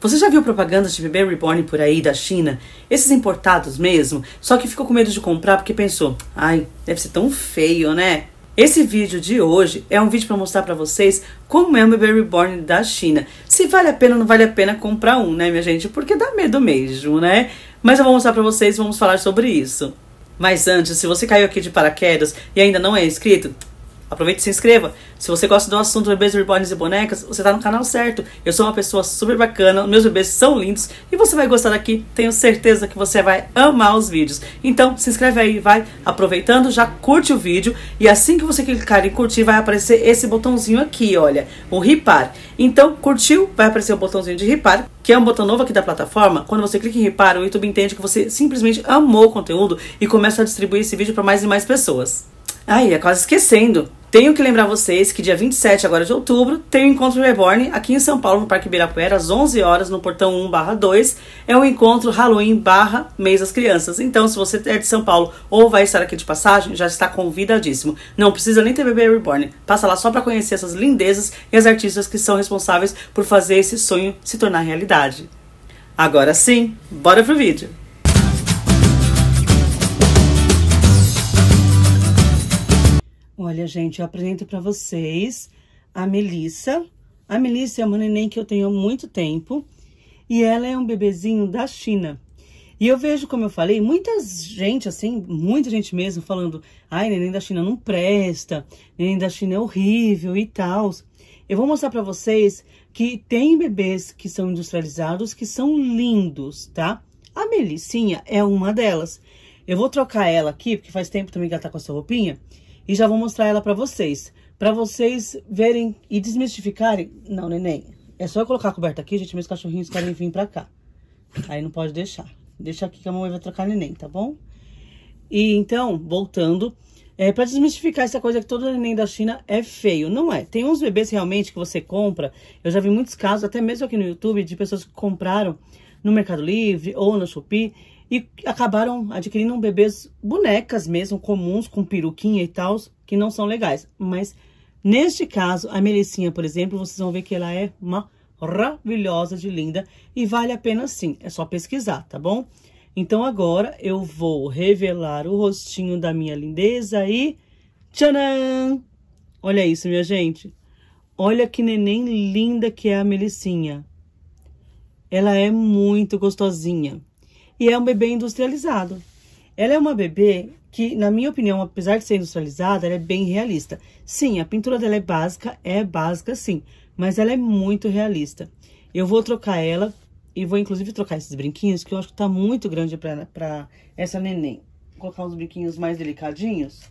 Você já viu propagandas de bebê reborn por aí da China? Esses importados mesmo, só que ficou com medo de comprar porque pensou: "Ai, deve ser tão feio, né?" Esse vídeo de hoje é um vídeo para mostrar para vocês como é o bebê reborn da China. Se vale a pena ou não vale a pena comprar um, né, minha gente? Porque dá medo mesmo, né? Mas eu vou mostrar para vocês, vamos falar sobre isso. Mas antes, se você caiu aqui de paraquedas e ainda não é inscrito, Aproveite e se inscreva. Se você gosta do assunto bebês reborns e bonecas, você está no canal certo. Eu sou uma pessoa super bacana, meus bebês são lindos e você vai gostar daqui. Tenho certeza que você vai amar os vídeos. Então, se inscreve aí, vai aproveitando, já curte o vídeo e assim que você clicar em curtir, vai aparecer esse botãozinho aqui, olha, o ripar. Então, curtiu, vai aparecer o botãozinho de ripar, que é um botão novo aqui da plataforma. Quando você clica em ripar, o YouTube entende que você simplesmente amou o conteúdo e começa a distribuir esse vídeo para mais e mais pessoas. Ai, é quase esquecendo. Tenho que lembrar vocês que dia 27 agora de outubro tem o um Encontro Reborn aqui em São Paulo, no Parque Ibirapuera, às 11 horas, no portão 1 barra 2. É um encontro Halloween barra Mês das Crianças. Então, se você é de São Paulo ou vai estar aqui de passagem, já está convidadíssimo. Não precisa nem ter bebê reborn. Passa lá só para conhecer essas lindezas e as artistas que são responsáveis por fazer esse sonho se tornar realidade. Agora sim, bora pro vídeo! Olha, gente, eu apresento para vocês a Melissa. A Melissa é uma neném que eu tenho há muito tempo e ela é um bebezinho da China. E eu vejo, como eu falei, muita gente, assim, muita gente mesmo falando ai, neném da China não presta, neném da China é horrível e tal. Eu vou mostrar para vocês que tem bebês que são industrializados que são lindos, tá? A Melissinha é uma delas. Eu vou trocar ela aqui, porque faz tempo também que ela tá com essa roupinha. E já vou mostrar ela para vocês. para vocês verem e desmistificarem. Não, neném. É só eu colocar a coberta aqui, gente. Meus cachorrinhos querem vir pra cá. Aí não pode deixar. Deixa aqui que a mamãe vai trocar neném, tá bom? E então, voltando, é, para desmistificar essa coisa que todo neném da China é feio. Não é. Tem uns bebês realmente que você compra. Eu já vi muitos casos, até mesmo aqui no YouTube, de pessoas que compraram no Mercado Livre ou no Shopee e acabaram adquirindo bebês bonecas mesmo, comuns, com peruquinha e tal, que não são legais. Mas neste caso, a Melicinha, por exemplo, vocês vão ver que ela é maravilhosa de linda e vale a pena sim, é só pesquisar, tá bom? Então agora eu vou revelar o rostinho da minha lindeza e... Tcharam! Olha isso, minha gente. Olha que neném linda que é a Melicinha. Ela é muito gostosinha e é um bebê industrializado. Ela é uma bebê que, na minha opinião, apesar de ser industrializada, ela é bem realista. Sim, a pintura dela é básica, é básica sim, mas ela é muito realista. Eu vou trocar ela e vou, inclusive, trocar esses brinquinhos, que eu acho que tá muito grande pra, pra essa neném. Vou colocar uns brinquinhos mais delicadinhos,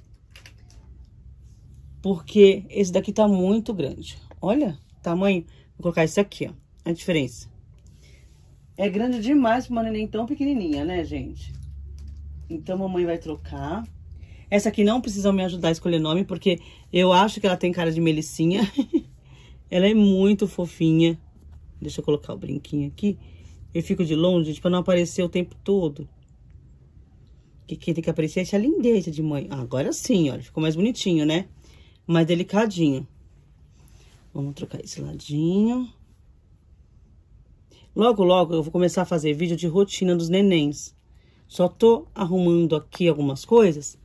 porque esse daqui tá muito grande. Olha o tamanho. Vou colocar esse aqui, ó, a diferença. É grande demais pra uma neném tão pequenininha, né, gente? Então, mamãe vai trocar. Essa aqui não precisa me ajudar a escolher nome, porque eu acho que ela tem cara de melicinha. ela é muito fofinha. Deixa eu colocar o brinquinho aqui. Eu fico de longe, gente, tipo, pra não aparecer o tempo todo. Que quem tem que aparecer é essa lindeza de mãe. Ah, agora sim, olha, ficou mais bonitinho, né? Mais delicadinho. Vamos trocar esse ladinho. Logo, logo eu vou começar a fazer vídeo de rotina dos nenéns. Só tô arrumando aqui algumas coisas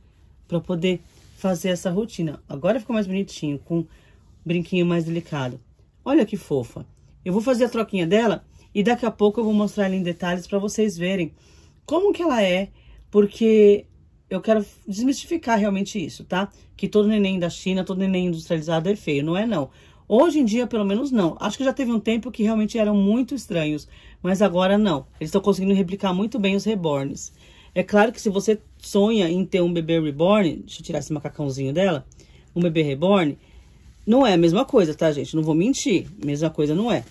para poder fazer essa rotina. Agora ficou mais bonitinho, com um brinquinho mais delicado. Olha que fofa. Eu vou fazer a troquinha dela e daqui a pouco eu vou mostrar ela em detalhes para vocês verem como que ela é, porque eu quero desmistificar realmente isso, tá? Que todo neném da China, todo neném industrializado é feio. Não é, não. Hoje em dia, pelo menos, não. Acho que já teve um tempo que realmente eram muito estranhos, mas agora não. Eles estão conseguindo replicar muito bem os reborns. É claro que se você sonha em ter um bebê reborn, deixa eu tirar esse macacãozinho dela, um bebê reborn, não é a mesma coisa, tá, gente? Não vou mentir, mesma coisa não é.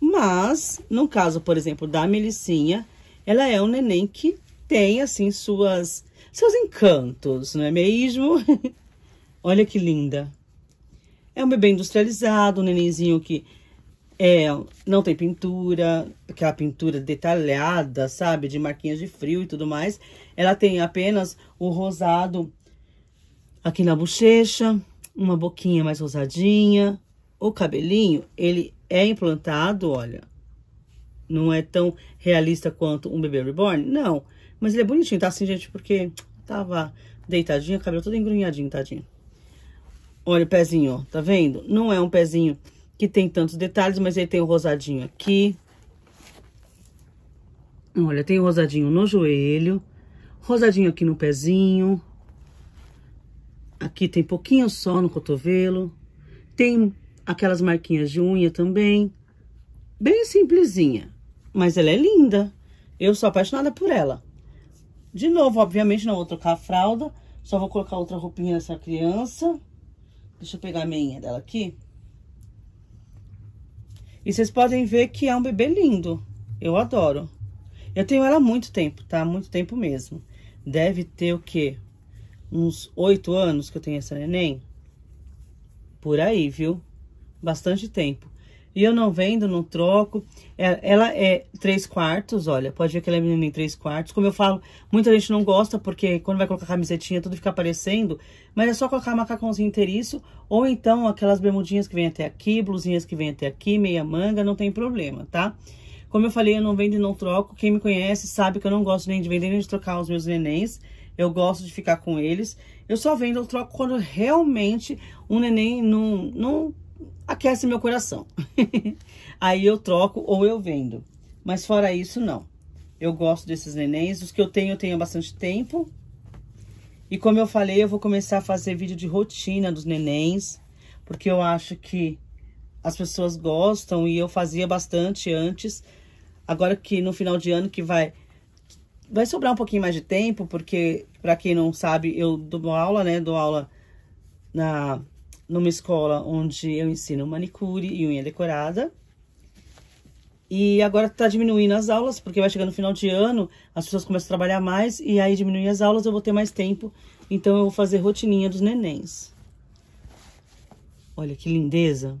Mas, no caso, por exemplo, da Melicinha, ela é um neném que tem, assim, suas seus encantos, não é mesmo? Olha que linda. É um bebê industrializado, um nenenzinho que é, não tem pintura, aquela pintura detalhada, sabe? De marquinhas de frio e tudo mais. Ela tem apenas o rosado aqui na bochecha, uma boquinha mais rosadinha. O cabelinho, ele é implantado, olha. Não é tão realista quanto um bebê reborn? Não. Mas ele é bonitinho, tá assim, gente? Porque tava deitadinho, cabelo todo engrunhadinho, tadinho. Olha o pezinho, ó, tá vendo? Não é um pezinho que tem tantos detalhes, mas ele tem o rosadinho aqui. Olha, tem rosadinho no joelho, rosadinho aqui no pezinho. Aqui tem pouquinho só no cotovelo. Tem aquelas marquinhas de unha também. Bem simplesinha, mas ela é linda. Eu sou apaixonada por ela. De novo, obviamente, não vou trocar a fralda. Só vou colocar outra roupinha nessa criança. Deixa eu pegar a meinha dela aqui. E vocês podem ver que é um bebê lindo. Eu adoro. Eu tenho ela há muito tempo, tá? muito tempo mesmo. Deve ter o quê? Uns oito anos que eu tenho essa neném? Por aí, viu? Bastante tempo. E eu não vendo, não troco. É, ela é 3 quartos, olha. Pode ver que ela é menina em 3 quartos. Como eu falo, muita gente não gosta, porque quando vai colocar camisetinha, tudo fica aparecendo. Mas é só colocar macacãozinho inteiriço. Ou então aquelas bermudinhas que vem até aqui, blusinhas que vem até aqui, meia manga, não tem problema, tá? Como eu falei, eu não vendo e não troco. Quem me conhece sabe que eu não gosto nem de vender nem de trocar os meus nenéns. Eu gosto de ficar com eles. Eu só vendo, eu troco quando realmente um neném não, não aquece meu coração. Aí eu troco ou eu vendo. Mas fora isso, não. Eu gosto desses nenéns. Os que eu tenho, eu tenho há bastante tempo. E como eu falei, eu vou começar a fazer vídeo de rotina dos nenéns. Porque eu acho que as pessoas gostam e eu fazia bastante antes. Agora que no final de ano que vai... Vai sobrar um pouquinho mais de tempo, porque, para quem não sabe, eu dou aula, né? Dou aula na numa escola onde eu ensino manicure e unha decorada. E agora está diminuindo as aulas, porque vai chegando no final de ano, as pessoas começam a trabalhar mais, e aí diminuir as aulas eu vou ter mais tempo, então eu vou fazer rotininha dos nenéns. Olha que lindeza.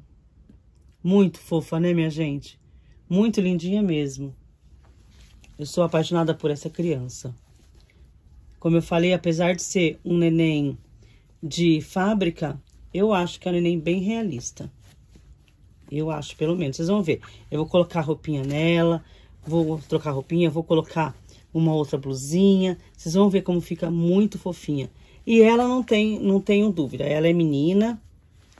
Muito fofa, né, minha gente? Muito lindinha mesmo. Eu sou apaixonada por essa criança. Como eu falei, apesar de ser um neném de fábrica, eu acho que é um neném bem realista. Eu acho, pelo menos. Vocês vão ver. Eu vou colocar roupinha nela, vou trocar roupinha, vou colocar uma outra blusinha. Vocês vão ver como fica muito fofinha. E ela não tem, não tenho dúvida. Ela é menina.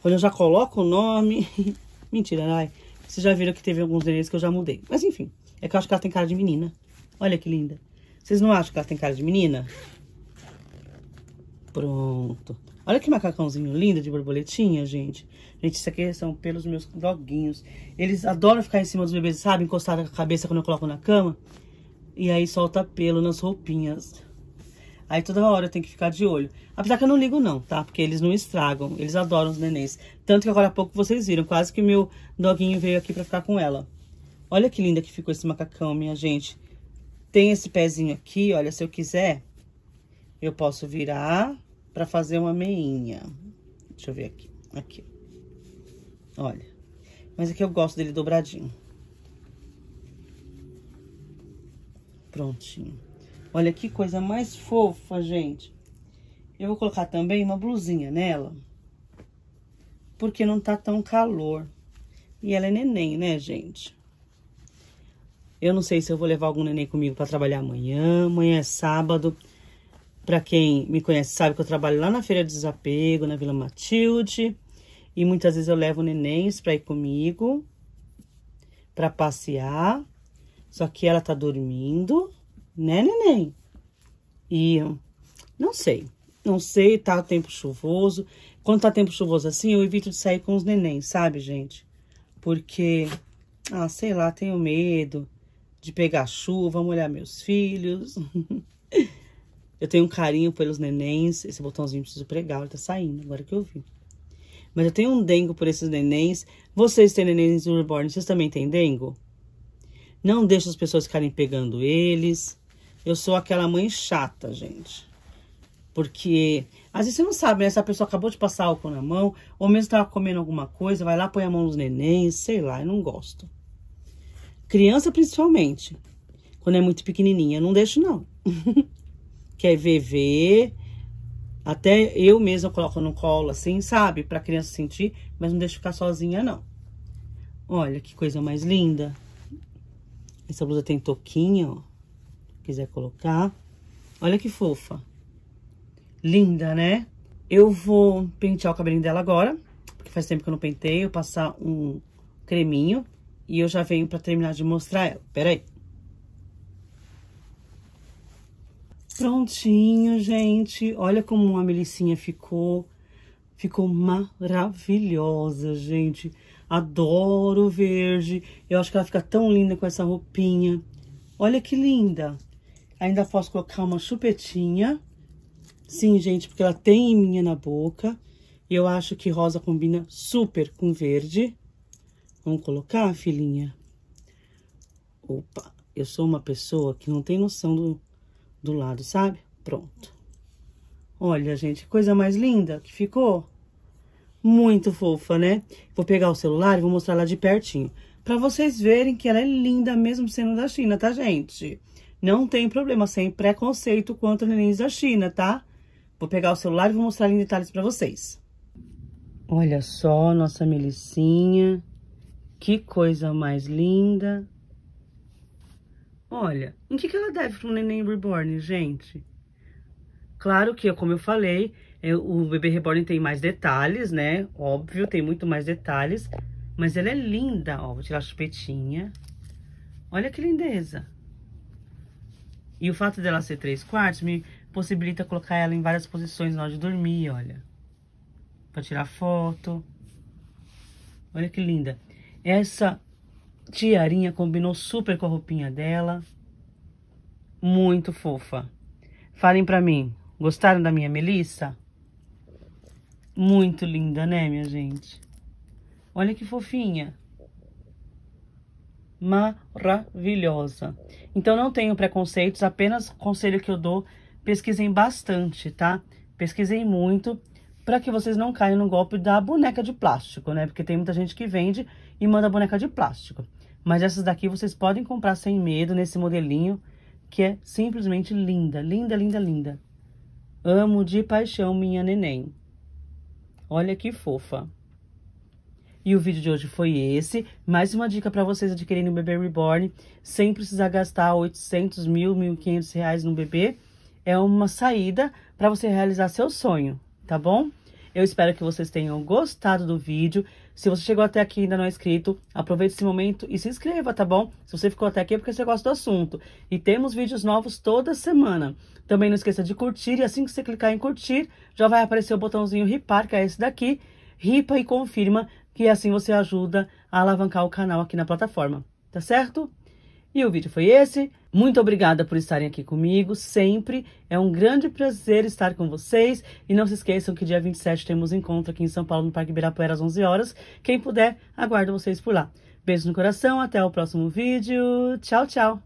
Olha, eu já coloco o nome. Mentira, né? ai. Vocês já viram que teve alguns nenéns que eu já mudei. Mas enfim, é que eu acho que ela tem cara de menina. Olha que linda. Vocês não acham que ela tem cara de menina? Pronto. Olha que macacãozinho lindo de borboletinha, gente. Gente, isso aqui são pelos meus doguinhos. Eles adoram ficar em cima dos bebês, sabe? Encostar a cabeça quando eu coloco na cama. E aí solta pelo nas roupinhas. Aí toda hora eu tenho que ficar de olho. Apesar que eu não ligo não, tá? Porque eles não estragam. Eles adoram os nenéns. Tanto que agora há pouco vocês viram. Quase que meu doguinho veio aqui pra ficar com ela. Olha que linda que ficou esse macacão, minha gente. Tem esse pezinho aqui, olha. Se eu quiser, eu posso virar para fazer uma meinha. Deixa eu ver aqui. Aqui. Olha. Mas aqui eu gosto dele dobradinho. Prontinho. Olha que coisa mais fofa, gente. Eu vou colocar também uma blusinha nela. Porque não tá tão calor. E ela é neném, né, gente? Eu não sei se eu vou levar algum neném comigo para trabalhar amanhã. Amanhã é sábado. Para quem me conhece sabe que eu trabalho lá na Feira de Desapego, na Vila Matilde. E muitas vezes eu levo nenéns para ir comigo, para passear. Só que ela tá dormindo, né, neném? E não sei, não sei, tá tempo chuvoso. Quando tá tempo chuvoso assim, eu evito de sair com os nenéns, sabe, gente? Porque, ah, sei lá, tenho medo de pegar chuva, molhar meus filhos. Eu tenho um carinho pelos nenéns. Esse botãozinho preciso pregar, ele tá saindo, agora que eu vi. Mas eu tenho um dengo por esses nenéns. Vocês têm nenéns reborn, vocês também têm dengo? Não deixa as pessoas ficarem pegando eles. Eu sou aquela mãe chata, gente. Porque às vezes você não sabe, né? Se a pessoa acabou de passar álcool na mão, ou mesmo estava tá comendo alguma coisa, vai lá, põe a mão nos nenéns, sei lá, eu não gosto. Criança, principalmente, quando é muito pequenininha, não deixo, não. que é VV. Até eu mesma coloco no colo, assim, sabe? Pra criança sentir, mas não deixa ficar sozinha, não. Olha que coisa mais linda. Essa blusa tem toquinho ó. Quiser colocar. Olha que fofa. Linda, né? Eu vou pentear o cabelinho dela agora, porque faz tempo que eu não penteio, passar um creminho e eu já venho pra terminar de mostrar ela. Pera aí. Prontinho, gente. Olha como a melicinha ficou. Ficou maravilhosa, gente. Adoro o verde. Eu acho que ela fica tão linda com essa roupinha. Olha que linda. Ainda posso colocar uma chupetinha. Sim, gente, porque ela tem em minha na boca. Eu acho que rosa combina super com verde. Vamos colocar, filhinha? Opa, eu sou uma pessoa que não tem noção do do lado, sabe? Pronto. Olha, gente, coisa mais linda que ficou. Muito fofa, né? Vou pegar o celular e vou mostrar lá de pertinho. Pra vocês verem que ela é linda mesmo sendo da China, tá, gente? Não tem problema, sem preconceito quanto a nenéns da China, tá? Vou pegar o celular e vou mostrar em detalhes pra vocês. Olha só, nossa Melicinha. Que coisa mais linda. Olha, em que, que ela deve para um neném reborn, gente? Claro que, como eu falei, é, o bebê reborn tem mais detalhes, né? Óbvio, tem muito mais detalhes. Mas ela é linda, ó. Vou tirar a chupetinha. Olha que lindeza. E o fato dela ser três quartos me possibilita colocar ela em várias posições na hora de dormir, olha. Pra tirar foto. Olha que linda. Essa tiarinha combinou super com a roupinha dela. Muito fofa. Falem pra mim, gostaram da minha Melissa? Muito linda, né, minha gente? Olha que fofinha. Maravilhosa. Então, não tenho preconceitos, apenas conselho que eu dou, pesquisem bastante, tá? Pesquisem muito para que vocês não caiam no golpe da boneca de plástico, né? Porque tem muita gente que vende e manda boneca de plástico. Mas essas daqui vocês podem comprar sem medo nesse modelinho, que é simplesmente linda, linda, linda, linda. Amo de paixão minha neném. Olha que fofa. E o vídeo de hoje foi esse. Mais uma dica para vocês adquirirem um bebê reborn sem precisar gastar 800 mil, 1.500 reais no bebê. É uma saída para você realizar seu sonho, tá bom? Eu espero que vocês tenham gostado do vídeo. Se você chegou até aqui e ainda não é inscrito, aproveite esse momento e se inscreva, tá bom? Se você ficou até aqui é porque você gosta do assunto. E temos vídeos novos toda semana. Também não esqueça de curtir e assim que você clicar em curtir, já vai aparecer o botãozinho ripar, que é esse daqui. Ripa e confirma que assim você ajuda a alavancar o canal aqui na plataforma, tá certo? E o vídeo foi esse. Muito obrigada por estarem aqui comigo, sempre. É um grande prazer estar com vocês. E não se esqueçam que dia 27 temos encontro aqui em São Paulo, no Parque Ibirapuera, às 11 horas. Quem puder, aguardo vocês por lá. Beijo no coração, até o próximo vídeo. Tchau, tchau.